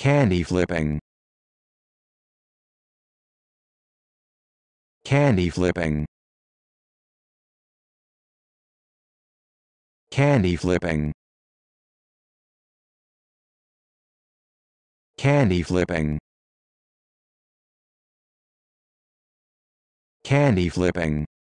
Candy flipping. Candy flipping. Candy flipping. Candy flipping. Candy flipping.